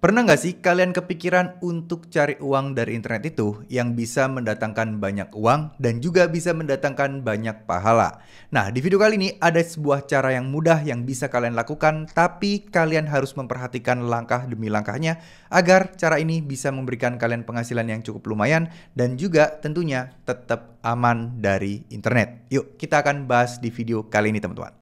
Pernah nggak sih kalian kepikiran untuk cari uang dari internet itu yang bisa mendatangkan banyak uang dan juga bisa mendatangkan banyak pahala? Nah, di video kali ini ada sebuah cara yang mudah yang bisa kalian lakukan tapi kalian harus memperhatikan langkah demi langkahnya agar cara ini bisa memberikan kalian penghasilan yang cukup lumayan dan juga tentunya tetap aman dari internet. Yuk, kita akan bahas di video kali ini teman-teman.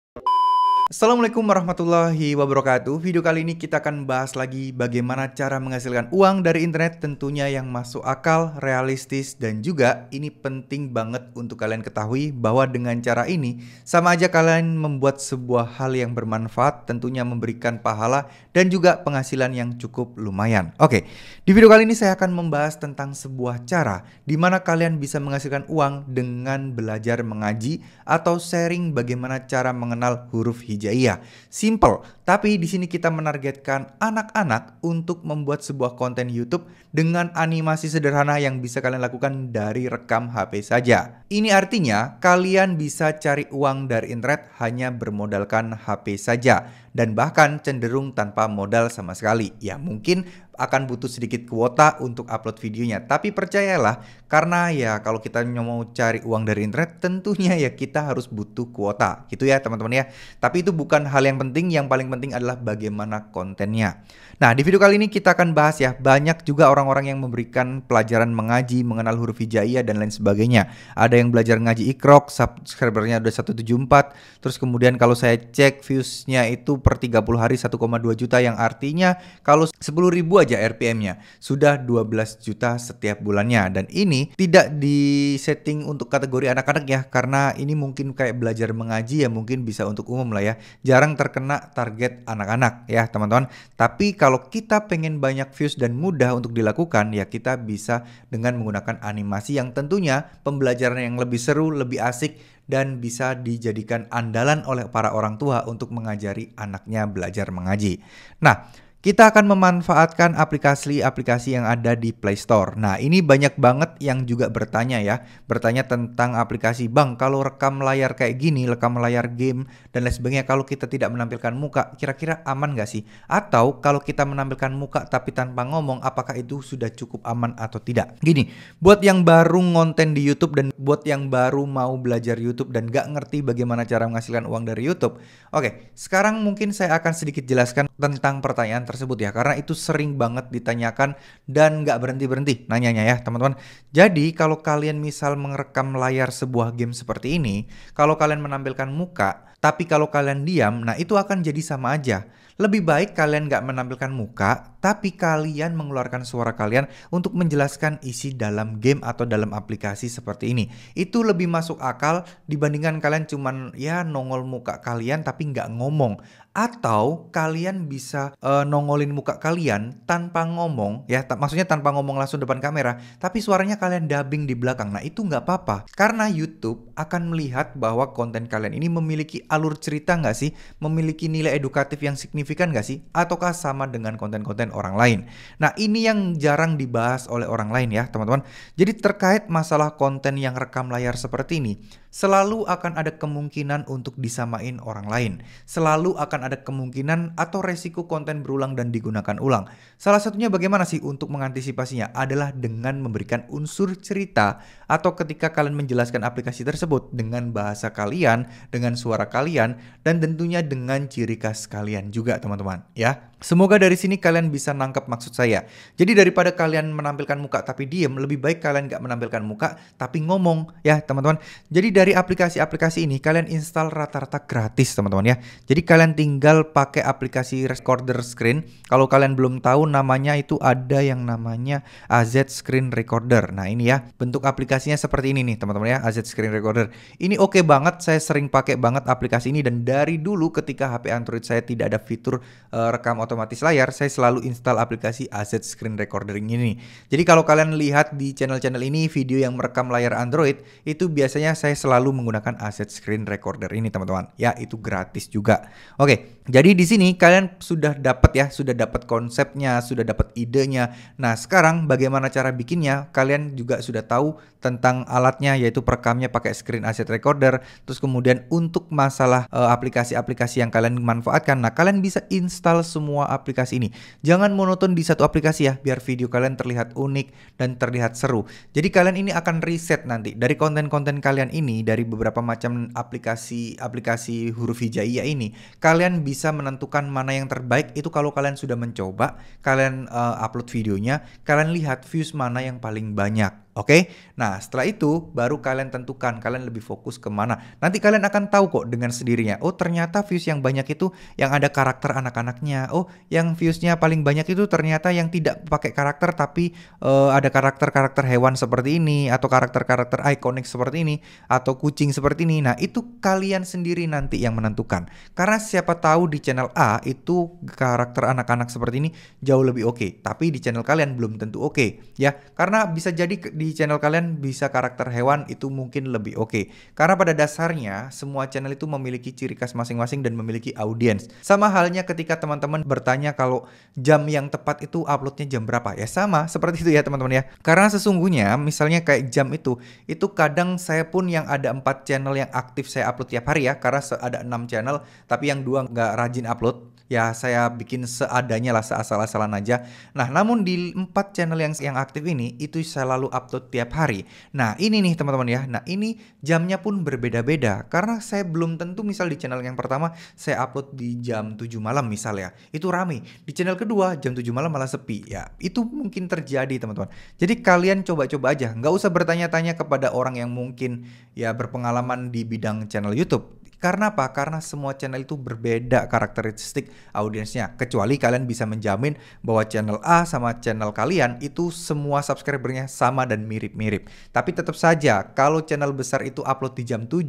Assalamualaikum warahmatullahi wabarakatuh. Video kali ini kita akan bahas lagi bagaimana cara menghasilkan uang dari internet tentunya yang masuk akal, realistis dan juga ini penting banget untuk kalian ketahui bahwa dengan cara ini sama aja kalian membuat sebuah hal yang bermanfaat, tentunya memberikan pahala dan juga penghasilan yang cukup lumayan. Oke, di video kali ini saya akan membahas tentang sebuah cara di mana kalian bisa menghasilkan uang dengan belajar mengaji atau sharing bagaimana cara mengenal huruf hijau Wijaya. Iya, simple, tapi di sini kita menargetkan anak-anak untuk membuat sebuah konten YouTube dengan animasi sederhana yang bisa kalian lakukan dari rekam HP saja. Ini artinya kalian bisa cari uang dari internet hanya bermodalkan HP saja dan bahkan cenderung tanpa modal sama sekali. Ya mungkin akan butuh sedikit kuota untuk upload videonya. Tapi percayalah, karena ya kalau kita mau cari uang dari internet, tentunya ya kita harus butuh kuota. Gitu ya teman-teman ya. Tapi itu bukan hal yang penting, yang paling penting adalah bagaimana kontennya. Nah di video kali ini kita akan bahas ya, banyak juga orang-orang yang memberikan pelajaran mengaji, mengenal huruf hijaiyah dan lain sebagainya. Ada yang belajar ngaji ikrok, subscribernya udah 174, terus kemudian kalau saya cek viewsnya itu per 30 hari 1,2 juta yang artinya kalau 10 ribu aja RPM-nya sudah 12 juta setiap bulannya dan ini tidak di setting untuk kategori anak-anak ya karena ini mungkin kayak belajar mengaji ya mungkin bisa untuk umum lah ya jarang terkena target anak-anak ya teman-teman tapi kalau kita pengen banyak views dan mudah untuk dilakukan ya kita bisa dengan menggunakan animasi yang tentunya pembelajaran yang lebih seru lebih asik dan bisa dijadikan andalan oleh para orang tua untuk mengajari anaknya belajar mengaji. Nah, kita akan memanfaatkan aplikasi-aplikasi yang ada di Play Store. Nah, ini banyak banget yang juga bertanya ya, bertanya tentang aplikasi bank. Kalau rekam layar kayak gini, rekam layar game dan lain sebagainya, kalau kita tidak menampilkan muka, kira-kira aman nggak sih? Atau kalau kita menampilkan muka tapi tanpa ngomong, apakah itu sudah cukup aman atau tidak? Gini, buat yang baru ngonten di YouTube dan buat yang baru mau belajar YouTube dan nggak ngerti bagaimana cara menghasilkan uang dari YouTube, oke, sekarang mungkin saya akan sedikit jelaskan tentang pertanyaan tersebut ya karena itu sering banget ditanyakan dan nggak berhenti-berhenti nanyanya ya teman-teman. Jadi kalau kalian misal merekam layar sebuah game seperti ini, kalau kalian menampilkan muka, tapi kalau kalian diam, nah itu akan jadi sama aja. Lebih baik kalian nggak menampilkan muka, tapi kalian mengeluarkan suara kalian untuk menjelaskan isi dalam game atau dalam aplikasi seperti ini. Itu lebih masuk akal dibandingkan kalian cuman ya nongol muka kalian tapi nggak ngomong. Atau kalian bisa uh, nongolin muka kalian tanpa ngomong, ya ta maksudnya tanpa ngomong langsung depan kamera, tapi suaranya kalian dubbing di belakang. Nah itu nggak apa-apa, karena YouTube akan melihat bahwa konten kalian ini memiliki alur cerita nggak sih, memiliki nilai edukatif yang signifikan nggak sih, ataukah sama dengan konten-konten dengan orang lain. Nah, ini yang jarang dibahas oleh orang lain ya, teman-teman. Jadi terkait masalah konten yang rekam layar seperti ini, selalu akan ada kemungkinan untuk disamain orang lain. Selalu akan ada kemungkinan atau resiko konten berulang dan digunakan ulang. Salah satunya bagaimana sih untuk mengantisipasinya adalah dengan memberikan unsur cerita atau ketika kalian menjelaskan aplikasi tersebut dengan bahasa kalian, dengan suara kalian, dan tentunya dengan ciri khas kalian juga teman-teman ya. Semoga dari sini kalian bisa nangkap maksud saya. Jadi daripada kalian menampilkan muka tapi diem, lebih baik kalian gak menampilkan muka tapi ngomong ya teman-teman. Jadi dari dari aplikasi-aplikasi ini kalian install rata-rata gratis teman-teman ya. Jadi kalian tinggal pakai aplikasi Recorder Screen. Kalau kalian belum tahu namanya itu ada yang namanya AZ Screen Recorder. Nah ini ya bentuk aplikasinya seperti ini nih teman-teman ya AZ Screen Recorder. Ini oke okay banget, saya sering pakai banget aplikasi ini dan dari dulu ketika HP Android saya tidak ada fitur uh, rekam otomatis layar, saya selalu install aplikasi AZ Screen Recorder ini. Jadi kalau kalian lihat di channel-channel ini video yang merekam layar Android itu biasanya saya selalu menggunakan aset screen recorder ini teman-teman. Ya, itu gratis juga. Oke, jadi di sini kalian sudah dapat ya, sudah dapat konsepnya, sudah dapat idenya. Nah, sekarang bagaimana cara bikinnya? Kalian juga sudah tahu tentang alatnya yaitu perekamnya pakai screen asset recorder. Terus kemudian untuk masalah eh, aplikasi-aplikasi uh, yang kalian manfaatkan, nah kalian bisa install semua aplikasi ini. Jangan monoton di satu aplikasi ya, biar video kalian terlihat unik dan terlihat seru. Jadi kalian ini akan reset nanti dari konten-konten kalian ini dari beberapa macam aplikasi-aplikasi huruf hijaiyah ini, kalian bisa menentukan mana yang terbaik itu kalau kalian sudah mencoba, kalian uh, upload videonya, kalian lihat views mana yang paling banyak. Oke, okay? nah setelah itu baru kalian tentukan kalian lebih fokus kemana. Nanti kalian akan tahu kok dengan sendirinya. Oh ternyata views yang banyak itu yang ada karakter anak-anaknya. Oh yang viewsnya paling banyak itu ternyata yang tidak pakai karakter tapi uh, ada karakter-karakter hewan seperti ini atau karakter-karakter ikonik seperti ini atau kucing seperti ini. Nah itu kalian sendiri nanti yang menentukan. Karena siapa tahu di channel A itu karakter anak-anak seperti ini jauh lebih oke, okay. tapi di channel kalian belum tentu oke okay, ya. Karena bisa jadi di di channel kalian bisa karakter hewan itu mungkin lebih oke. Okay. Karena pada dasarnya semua channel itu memiliki ciri khas masing-masing dan memiliki audiens. Sama halnya ketika teman-teman bertanya kalau jam yang tepat itu uploadnya jam berapa. Ya sama seperti itu ya teman-teman ya. Karena sesungguhnya misalnya kayak jam itu, itu kadang saya pun yang ada empat channel yang aktif saya upload tiap hari ya. Karena ada enam channel tapi yang dua nggak rajin upload ya saya bikin seadanya lah seasal-asalan aja. Nah, namun di empat channel yang yang aktif ini itu saya selalu upload tiap hari. Nah, ini nih teman-teman ya. Nah, ini jamnya pun berbeda-beda karena saya belum tentu misal di channel yang pertama saya upload di jam 7 malam misalnya. Itu rame. Di channel kedua jam 7 malam malah sepi ya. Itu mungkin terjadi teman-teman. Jadi kalian coba-coba aja, nggak usah bertanya-tanya kepada orang yang mungkin ya berpengalaman di bidang channel YouTube karena apa? Karena semua channel itu berbeda karakteristik audiensnya. Kecuali kalian bisa menjamin bahwa channel A sama channel kalian itu semua subscribernya sama dan mirip-mirip. Tapi tetap saja kalau channel besar itu upload di jam 7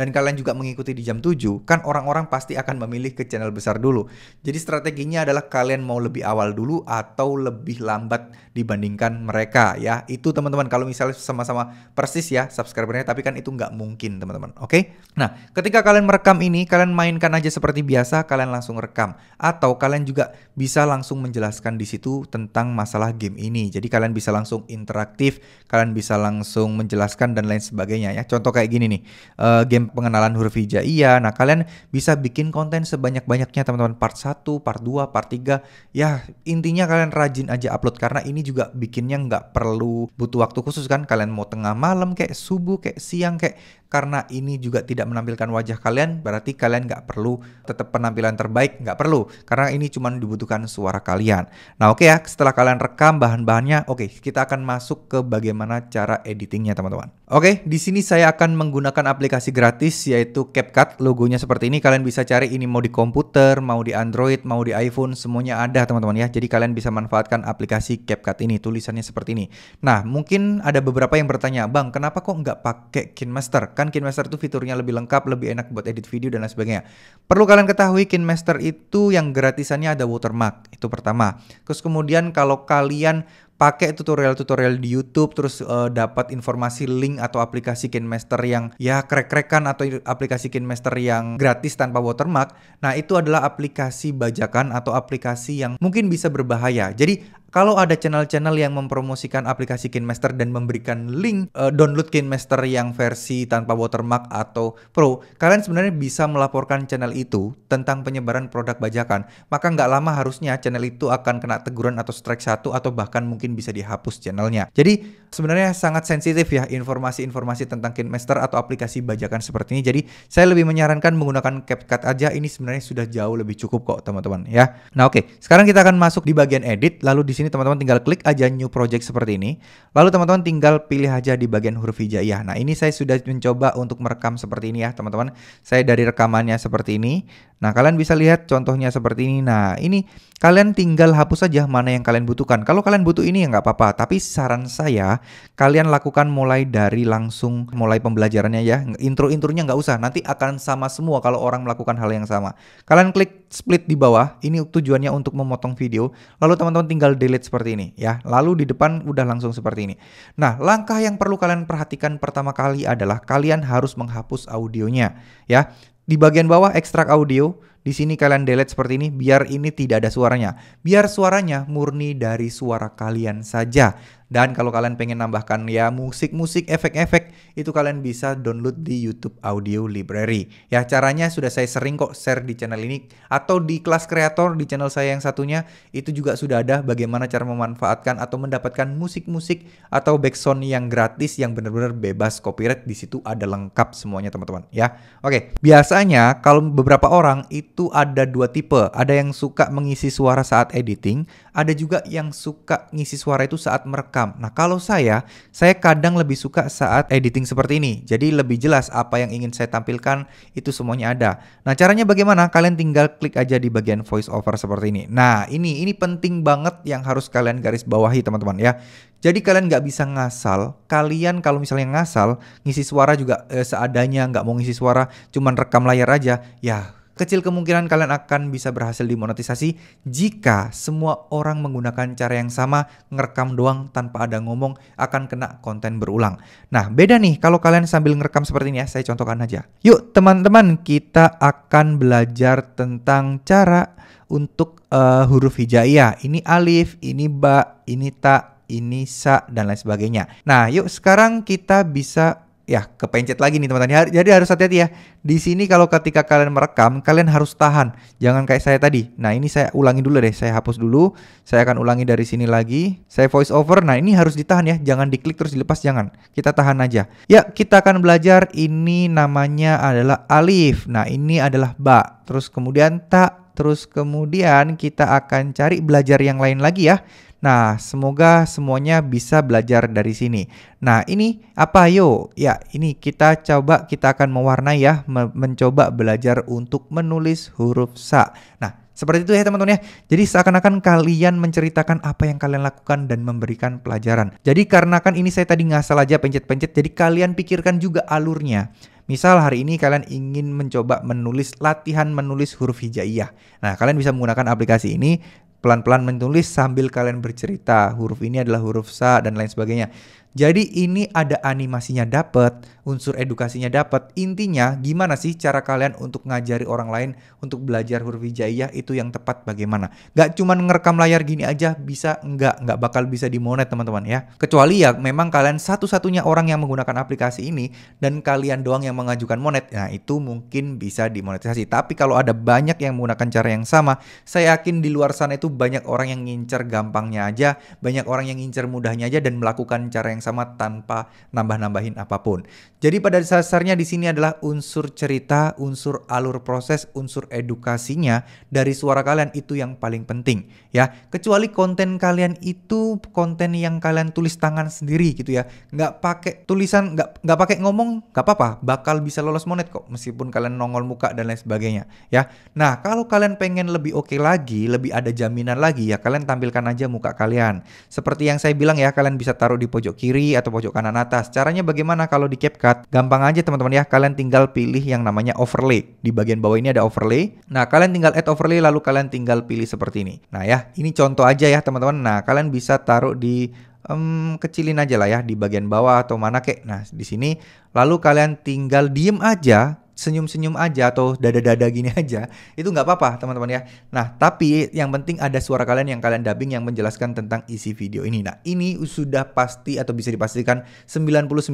dan kalian juga mengikuti di jam 7, kan orang-orang pasti akan memilih ke channel besar dulu. Jadi strateginya adalah kalian mau lebih awal dulu atau lebih lambat dibandingkan mereka ya. Itu teman-teman kalau misalnya sama-sama persis ya subscribernya tapi kan itu nggak mungkin teman-teman. Oke? Nah, ketika kalian merekam ini, kalian mainkan aja seperti biasa, kalian langsung rekam. Atau kalian juga bisa langsung menjelaskan di situ tentang masalah game ini. Jadi kalian bisa langsung interaktif, kalian bisa langsung menjelaskan dan lain sebagainya ya. Contoh kayak gini nih, uh, game pengenalan huruf hijaiyah. Nah kalian bisa bikin konten sebanyak-banyaknya teman-teman. Part 1, part 2, part 3. Ya intinya kalian rajin aja upload karena ini juga bikinnya nggak perlu butuh waktu khusus kan. Kalian mau tengah malam kayak subuh kayak siang kayak karena ini juga tidak menampilkan wajah kalian, berarti kalian nggak perlu tetap penampilan terbaik, nggak perlu. Karena ini cuma dibutuhkan suara kalian. Nah oke okay ya, setelah kalian rekam bahan-bahannya, oke okay, kita akan masuk ke bagaimana cara editingnya teman-teman. Oke, okay, di sini saya akan menggunakan aplikasi gratis yaitu CapCut. Logonya seperti ini, kalian bisa cari ini mau di komputer, mau di Android, mau di iPhone, semuanya ada teman-teman ya. Jadi kalian bisa manfaatkan aplikasi CapCut ini, tulisannya seperti ini. Nah, mungkin ada beberapa yang bertanya, Bang, kenapa kok nggak pakai KineMaster? Bahkan KineMaster itu fiturnya lebih lengkap, lebih enak buat edit video dan lain sebagainya. Perlu kalian ketahui KineMaster itu yang gratisannya ada watermark, itu pertama. Terus kemudian kalau kalian pakai tutorial-tutorial di YouTube terus uh, dapat informasi link atau aplikasi KineMaster yang ya krek-krekan atau aplikasi KineMaster yang gratis tanpa watermark. Nah, itu adalah aplikasi bajakan atau aplikasi yang mungkin bisa berbahaya. Jadi kalau ada channel-channel yang mempromosikan aplikasi KineMaster dan memberikan link uh, download KineMaster yang versi tanpa watermark atau pro, kalian sebenarnya bisa melaporkan channel itu tentang penyebaran produk bajakan. Maka nggak lama harusnya channel itu akan kena teguran atau strike satu atau bahkan mungkin bisa dihapus channelnya. Jadi sebenarnya sangat sensitif ya informasi-informasi tentang KineMaster atau aplikasi bajakan seperti ini. Jadi saya lebih menyarankan menggunakan CapCut aja. Ini sebenarnya sudah jauh lebih cukup kok teman-teman ya. Nah oke, okay. sekarang kita akan masuk di bagian edit lalu di sini teman-teman tinggal klik aja new project seperti ini. Lalu teman-teman tinggal pilih aja di bagian huruf hijaiyah. Nah, ini saya sudah mencoba untuk merekam seperti ini ya, teman-teman. Saya dari rekamannya seperti ini. Nah, kalian bisa lihat contohnya seperti ini. Nah, ini kalian tinggal hapus saja mana yang kalian butuhkan. Kalau kalian butuh ini ya nggak apa-apa. Tapi saran saya, kalian lakukan mulai dari langsung mulai pembelajarannya ya. Intro-intronya nggak usah. Nanti akan sama semua kalau orang melakukan hal yang sama. Kalian klik split di bawah. Ini tujuannya untuk memotong video. Lalu teman-teman tinggal delete seperti ini ya. Lalu di depan udah langsung seperti ini. Nah, langkah yang perlu kalian perhatikan pertama kali adalah kalian harus menghapus audionya ya. Di bagian bawah ekstrak audio, di sini kalian delete seperti ini biar ini tidak ada suaranya. Biar suaranya murni dari suara kalian saja. Dan kalau kalian pengen nambahkan ya musik-musik efek-efek itu kalian bisa download di YouTube Audio Library. Ya caranya sudah saya sering kok share di channel ini atau di kelas kreator di channel saya yang satunya itu juga sudah ada bagaimana cara memanfaatkan atau mendapatkan musik-musik atau backsound yang gratis yang benar-benar bebas copyright di situ ada lengkap semuanya teman-teman ya. Oke, biasanya kalau beberapa orang itu ada dua tipe, ada yang suka mengisi suara saat editing, ada juga yang suka ngisi suara itu saat merekam rekam. Nah, kalau saya, saya kadang lebih suka saat editing seperti ini. Jadi lebih jelas apa yang ingin saya tampilkan itu semuanya ada. Nah, caranya bagaimana? Kalian tinggal klik aja di bagian voice over seperti ini. Nah, ini ini penting banget yang harus kalian garis bawahi, teman-teman ya. Jadi kalian nggak bisa ngasal. Kalian kalau misalnya ngasal, ngisi suara juga eh, seadanya, nggak mau ngisi suara, cuman rekam layar aja, ya kecil kemungkinan kalian akan bisa berhasil dimonetisasi jika semua orang menggunakan cara yang sama ngerekam doang tanpa ada ngomong akan kena konten berulang. Nah, beda nih kalau kalian sambil ngerekam seperti ini ya, saya contohkan aja. Yuk, teman-teman, kita akan belajar tentang cara untuk uh, huruf hijaiyah. Ini alif, ini ba, ini ta, ini sa dan lain sebagainya. Nah, yuk sekarang kita bisa ya kepencet lagi nih teman-teman. Ya, jadi harus hati-hati ya. Di sini kalau ketika kalian merekam, kalian harus tahan. Jangan kayak saya tadi. Nah, ini saya ulangi dulu deh. Saya hapus dulu. Saya akan ulangi dari sini lagi. Saya voice over. Nah, ini harus ditahan ya. Jangan diklik terus dilepas, jangan. Kita tahan aja. Ya, kita akan belajar ini namanya adalah alif. Nah, ini adalah ba. Terus kemudian ta, terus kemudian kita akan cari belajar yang lain lagi ya. Nah, semoga semuanya bisa belajar dari sini. Nah, ini apa yo? Ya, ini kita coba kita akan mewarnai ya, mencoba belajar untuk menulis huruf sa. Nah, seperti itu ya teman-teman ya. Jadi seakan-akan kalian menceritakan apa yang kalian lakukan dan memberikan pelajaran. Jadi karena kan ini saya tadi ngasal aja pencet-pencet, jadi kalian pikirkan juga alurnya. Misal hari ini kalian ingin mencoba menulis latihan menulis huruf hijaiyah. Nah, kalian bisa menggunakan aplikasi ini pelan-pelan menulis sambil kalian bercerita. Huruf ini adalah huruf sa dan lain sebagainya. Jadi ini ada animasinya dapat, unsur edukasinya dapat. Intinya gimana sih cara kalian untuk ngajari orang lain untuk belajar huruf hijaiyah itu yang tepat bagaimana? Gak cuman ngerekam layar gini aja bisa nggak nggak bakal bisa dimonet teman-teman ya. Kecuali ya memang kalian satu-satunya orang yang menggunakan aplikasi ini dan kalian doang yang mengajukan monet. Nah itu mungkin bisa dimonetisasi. Tapi kalau ada banyak yang menggunakan cara yang sama, saya yakin di luar sana itu banyak orang yang ngincer gampangnya aja, banyak orang yang ngincer mudahnya aja dan melakukan cara yang yang sama tanpa nambah-nambahin apapun. Jadi pada dasarnya di sini adalah unsur cerita, unsur alur proses, unsur edukasinya dari suara kalian itu yang paling penting ya. Kecuali konten kalian itu konten yang kalian tulis tangan sendiri gitu ya. Nggak pakai tulisan, nggak nggak pakai ngomong, nggak apa-apa, bakal bisa lolos monet kok meskipun kalian nongol muka dan lain sebagainya ya. Nah kalau kalian pengen lebih oke okay lagi, lebih ada jaminan lagi ya kalian tampilkan aja muka kalian. Seperti yang saya bilang ya kalian bisa taruh di pojok kiri atau pojok kanan atas. Caranya bagaimana kalau di CapCut? shortcut. Gampang aja teman-teman ya, kalian tinggal pilih yang namanya overlay. Di bagian bawah ini ada overlay. Nah, kalian tinggal add overlay lalu kalian tinggal pilih seperti ini. Nah ya, ini contoh aja ya teman-teman. Nah, kalian bisa taruh di um, kecilin aja lah ya di bagian bawah atau mana kek. Nah, di sini lalu kalian tinggal diem aja senyum-senyum aja atau dada-dada gini aja itu nggak apa-apa teman-teman ya nah tapi yang penting ada suara kalian yang kalian dubbing yang menjelaskan tentang isi video ini nah ini sudah pasti atau bisa dipastikan 99,9%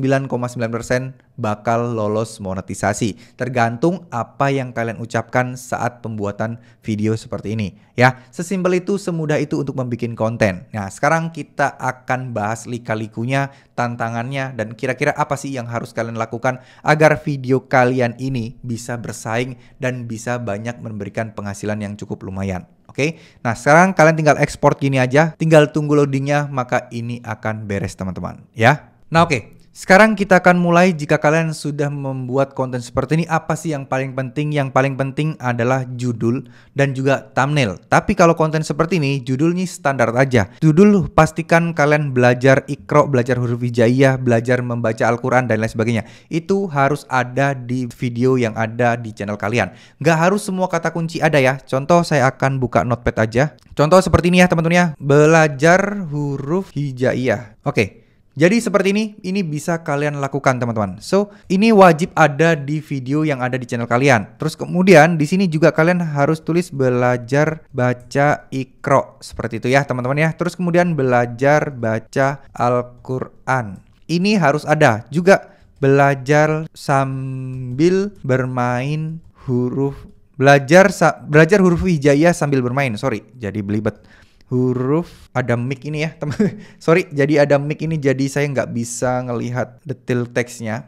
bakal lolos monetisasi tergantung apa yang kalian ucapkan saat pembuatan video seperti ini ya sesimpel itu semudah itu untuk membuat konten nah sekarang kita akan bahas lika-likunya tantangannya dan kira-kira apa sih yang harus kalian lakukan agar video kalian ini ini bisa bersaing dan bisa banyak memberikan penghasilan yang cukup lumayan. Oke, nah sekarang kalian tinggal ekspor gini aja, tinggal tunggu loadingnya, maka ini akan beres teman-teman. Ya, nah oke, sekarang kita akan mulai jika kalian sudah membuat konten seperti ini apa sih yang paling penting? Yang paling penting adalah judul dan juga thumbnail. Tapi kalau konten seperti ini judulnya standar aja. Judul pastikan kalian belajar ikro, belajar huruf hijaiyah, belajar membaca Al-Qur'an dan lain sebagainya. Itu harus ada di video yang ada di channel kalian. Nggak harus semua kata kunci ada ya. Contoh saya akan buka notepad aja. Contoh seperti ini ya teman-teman ya. Belajar huruf hijaiyah. Oke. Okay. Jadi seperti ini, ini bisa kalian lakukan teman-teman. So, ini wajib ada di video yang ada di channel kalian. Terus kemudian di sini juga kalian harus tulis belajar baca ikro seperti itu ya teman-teman ya. Terus kemudian belajar baca Al-Qur'an. Ini harus ada juga belajar sambil bermain huruf belajar belajar huruf hijaiyah sambil bermain. Sorry, jadi belibet huruf ada mic ini ya teman sorry jadi ada mic ini jadi saya nggak bisa ngelihat detail teksnya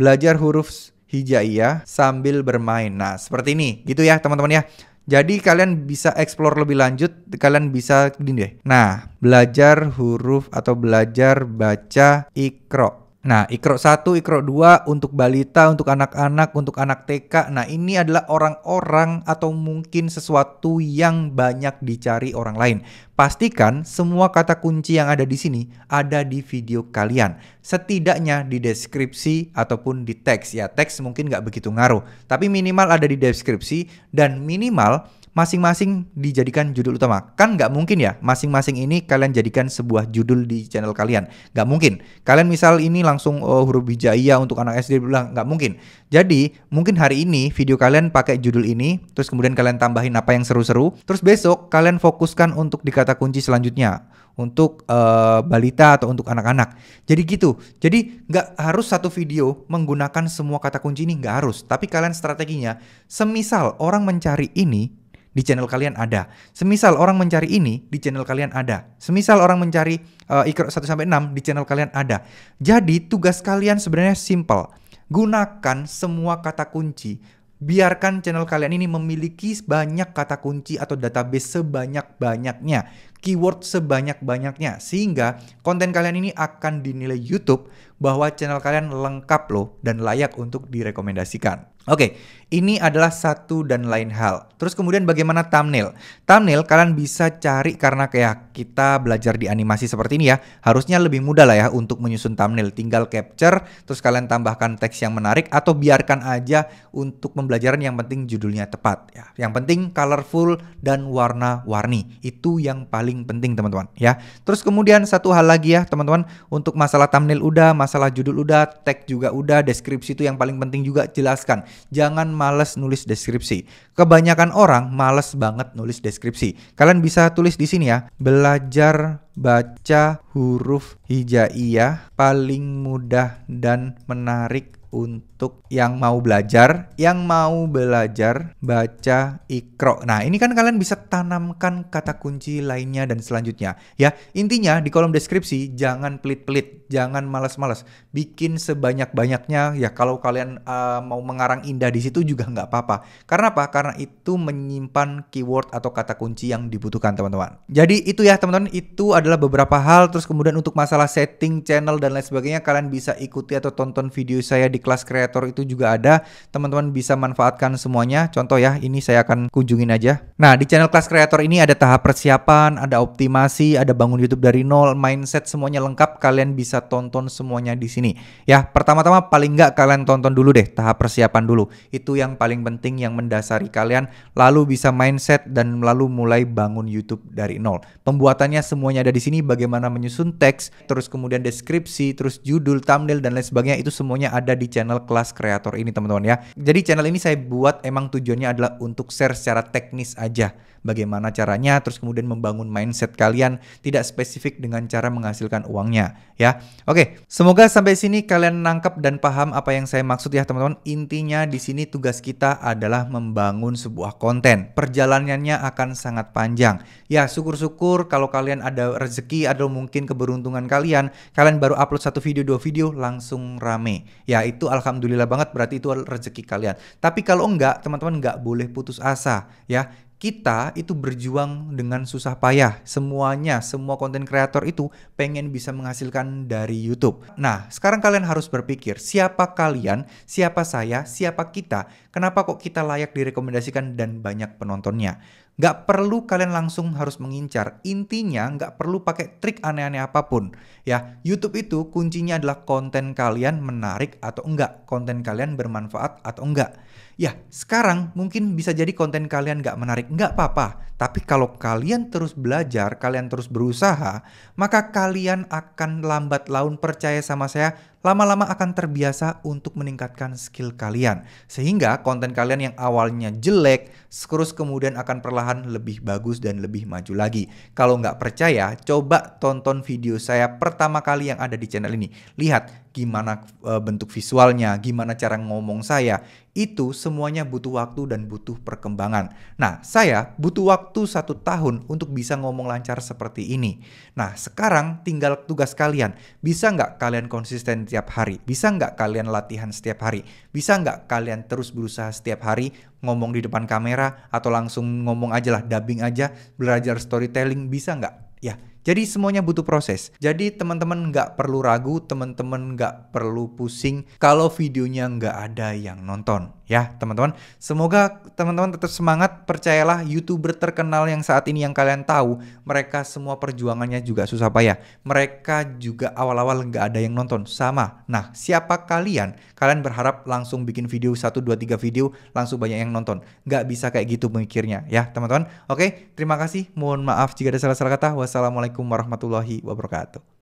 belajar huruf hijaiyah sambil bermain nah seperti ini gitu ya teman-teman ya jadi kalian bisa explore lebih lanjut, kalian bisa gini deh. Nah, belajar huruf atau belajar baca ikro. Nah, ikro 1, ikro 2 untuk balita, untuk anak-anak, untuk anak TK. Nah, ini adalah orang-orang atau mungkin sesuatu yang banyak dicari orang lain. Pastikan semua kata kunci yang ada di sini ada di video kalian. Setidaknya di deskripsi ataupun di teks. Ya, teks mungkin nggak begitu ngaruh. Tapi minimal ada di deskripsi dan minimal masing-masing dijadikan judul utama. Kan nggak mungkin ya, masing-masing ini kalian jadikan sebuah judul di channel kalian. Nggak mungkin. Kalian misal ini langsung oh, huruf hijaiyah untuk anak SD bilang nggak mungkin. Jadi mungkin hari ini video kalian pakai judul ini, terus kemudian kalian tambahin apa yang seru-seru, terus besok kalian fokuskan untuk di kata kunci selanjutnya untuk uh, balita atau untuk anak-anak. Jadi gitu. Jadi nggak harus satu video menggunakan semua kata kunci ini nggak harus. Tapi kalian strateginya, semisal orang mencari ini di channel kalian ada. Semisal orang mencari ini di channel kalian ada. Semisal orang mencari uh, Iqra 1 sampai 6 di channel kalian ada. Jadi tugas kalian sebenarnya simple. Gunakan semua kata kunci. Biarkan channel kalian ini memiliki banyak kata kunci atau database sebanyak-banyaknya, keyword sebanyak-banyaknya sehingga konten kalian ini akan dinilai YouTube bahwa channel kalian lengkap loh dan layak untuk direkomendasikan. Oke, ini adalah satu dan lain hal. Terus kemudian bagaimana thumbnail? Thumbnail kalian bisa cari karena kayak kita belajar di animasi seperti ini ya. Harusnya lebih mudah lah ya untuk menyusun thumbnail. Tinggal capture, terus kalian tambahkan teks yang menarik atau biarkan aja untuk pembelajaran yang penting judulnya tepat ya. Yang penting colorful dan warna-warni. Itu yang paling penting teman-teman ya. Terus kemudian satu hal lagi ya teman-teman untuk masalah thumbnail udah, masalah judul udah, tag juga udah, deskripsi itu yang paling penting juga jelaskan. Jangan males nulis deskripsi. Kebanyakan orang males banget nulis deskripsi. Kalian bisa tulis di sini ya, belajar baca huruf hijaiyah paling mudah dan menarik untuk yang mau belajar, yang mau belajar baca ikro. Nah, ini kan kalian bisa tanamkan kata kunci lainnya dan selanjutnya. Ya, intinya di kolom deskripsi jangan pelit-pelit, jangan malas-malas. Bikin sebanyak-banyaknya ya kalau kalian uh, mau mengarang indah di situ juga nggak apa-apa. Karena apa? Karena itu menyimpan keyword atau kata kunci yang dibutuhkan teman-teman. Jadi itu ya teman-teman, itu adalah beberapa hal. Terus kemudian untuk masalah setting channel dan lain sebagainya kalian bisa ikuti atau tonton video saya di kelas kreator itu juga ada. Teman-teman bisa manfaatkan semuanya. Contoh ya, ini saya akan kunjungin aja. Nah, di channel kelas kreator ini ada tahap persiapan, ada optimasi, ada bangun YouTube dari nol, mindset semuanya lengkap. Kalian bisa tonton semuanya di sini. Ya, pertama-tama paling nggak kalian tonton dulu deh tahap persiapan dulu. Itu yang paling penting yang mendasari kalian lalu bisa mindset dan lalu mulai bangun YouTube dari nol. Pembuatannya semuanya ada di sini bagaimana menyusun teks, terus kemudian deskripsi, terus judul, thumbnail dan lain sebagainya itu semuanya ada di channel kelas kreator ini teman-teman ya. Jadi channel ini saya buat emang tujuannya adalah untuk share secara teknis aja bagaimana caranya terus kemudian membangun mindset kalian tidak spesifik dengan cara menghasilkan uangnya ya. Oke, semoga sampai sini kalian nangkep dan paham apa yang saya maksud ya teman-teman. Intinya di sini tugas kita adalah membangun sebuah konten. Perjalanannya akan sangat panjang. Ya, syukur-syukur kalau kalian ada rezeki atau mungkin keberuntungan kalian, kalian baru upload satu video dua video langsung rame. Ya, itu itu alhamdulillah banget berarti itu rezeki kalian. Tapi kalau enggak, teman-teman enggak boleh putus asa ya. Kita itu berjuang dengan susah payah. Semuanya, semua konten kreator itu pengen bisa menghasilkan dari YouTube. Nah, sekarang kalian harus berpikir, siapa kalian, siapa saya, siapa kita? Kenapa kok kita layak direkomendasikan dan banyak penontonnya? Gak perlu kalian langsung harus mengincar. Intinya gak perlu pakai trik aneh-aneh apapun. Ya, YouTube itu kuncinya adalah konten kalian menarik atau enggak. Konten kalian bermanfaat atau enggak. Ya, sekarang mungkin bisa jadi konten kalian gak menarik. Nggak apa-apa. Tapi kalau kalian terus belajar, kalian terus berusaha, maka kalian akan lambat laun percaya sama saya lama-lama akan terbiasa untuk meningkatkan skill kalian. Sehingga konten kalian yang awalnya jelek, terus kemudian akan perlahan lebih bagus dan lebih maju lagi. Kalau nggak percaya, coba tonton video saya pertama kali yang ada di channel ini. Lihat, gimana e, bentuk visualnya, gimana cara ngomong saya, itu semuanya butuh waktu dan butuh perkembangan. Nah, saya butuh waktu satu tahun untuk bisa ngomong lancar seperti ini. Nah, sekarang tinggal tugas kalian. Bisa nggak kalian konsisten setiap hari? Bisa nggak kalian latihan setiap hari? Bisa nggak kalian terus berusaha setiap hari ngomong di depan kamera atau langsung ngomong aja lah, dubbing aja, belajar storytelling, bisa nggak? Ya, jadi semuanya butuh proses. Jadi teman-teman nggak perlu ragu, teman-teman nggak perlu pusing kalau videonya nggak ada yang nonton ya teman-teman. Semoga teman-teman tetap semangat, percayalah YouTuber terkenal yang saat ini yang kalian tahu, mereka semua perjuangannya juga susah payah. Mereka juga awal-awal nggak ada yang nonton, sama. Nah, siapa kalian? Kalian berharap langsung bikin video 1, 2, 3 video, langsung banyak yang nonton. Nggak bisa kayak gitu mikirnya ya teman-teman. Oke, terima kasih. Mohon maaf jika ada salah-salah kata. Wassalamualaikum warahmatullahi wabarakatuh.